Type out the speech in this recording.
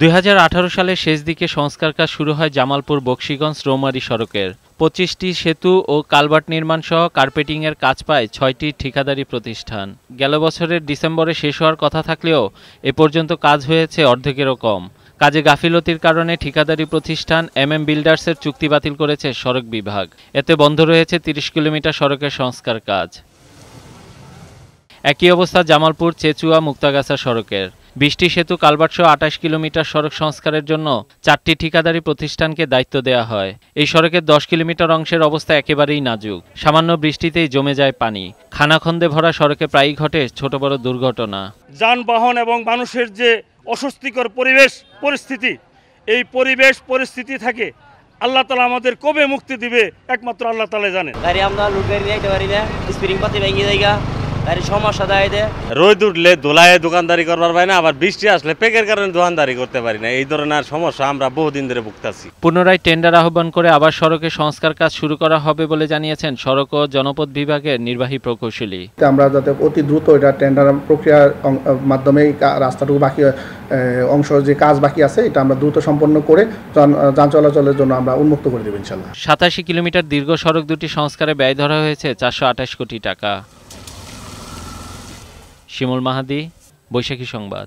দুই সালের শেষ দিকে সংস্কার কাজ শুরু হয় জামালপুর বক্সিগঞ্জ রৌমারি সড়কের পঁচিশটি সেতু ও কালভার্ট নির্মাণ সহ কার্পেটিংয়ের কাজ পায় ছয়টি ঠিকাদারি প্রতিষ্ঠান গেল বছরের ডিসেম্বরে শেষ হওয়ার কথা থাকলেও এ পর্যন্ত কাজ হয়েছে অর্ধেকেরও কম কাজে গাফিলতির কারণে ঠিকাদারি প্রতিষ্ঠান এম এম বিল্ডার্সের চুক্তি বাতিল করেছে সড়ক বিভাগ এতে বন্ধ রয়েছে ৩০ কিলোমিটার সড়কের সংস্কার কাজ একই অবস্থা জামালপুর চেচুয়া মুক্তাগাছা সড়কের বৃষ্টি সেতু কালবাটসহ আটাশ কিলোমিটার সড়ক সংস্কারের জন্য চারটি ঠিকাদারি প্রতিষ্ঠানকে দায়িত্ব দেওয়া হয় এই সড়কের দশ কিলোমিটার অংশের অবস্থা একেবারেই নাজুক সামান্য বৃষ্টিতেই জমে যায় পানি খানাখন্দে ভরা সড়কে প্রায়ই ঘটে ছোট বড় দুর্ঘটনা যানবাহন এবং মানুষের যে অস্বস্তিকর পরিবেশ পরিস্থিতি এই পরিবেশ পরিস্থিতি থাকে আল্লাহ তালা আমাদের কবে মুক্তি দিবে একমাত্র আল্লাহ তালা জানে গাড়ি আমরা লুট গাড়ি স্প্রিং পাতি ভেঙে জায়গা তার সমস্যা দেয় দে রোদ উঠলে ধুলায় দোকানদারি করবার পাই না আবার বৃষ্টি আসলে পেকের কারণে দোকানদারি করতে পারি না এই ধরনের সমস্যা আমরা বহুদিন ধরে ভুগতাছি পুনরায় টেন্ডার আহ্বান করে আবার সড়কে সংস্কার কাজ শুরু করা হবে বলে জানিয়েছেন সড়ক ও জনপথ বিভাগের নির্বাহী প্রকৌশলী আমরা যাতে অতি দ্রুত এটা টেন্ডার প্রক্রিয়ার মাধ্যমে রাস্তাটুকু বাকি অংশ যে কাজ বাকি আছে এটা আমরা দ্রুত সম্পন্ন করে যান চলাচলের জন্য আমরা উন্মুক্ত করে দেব ইনশাল্লাহ সাতাশি কিলোমিটার দীর্ঘ সড়ক দুটি সংস্কারে ব্যয় ধরা হয়েছে চারশো আঠাশ কোটি টাকা শিমুল মাহাদি বৈশাখী সংবাদ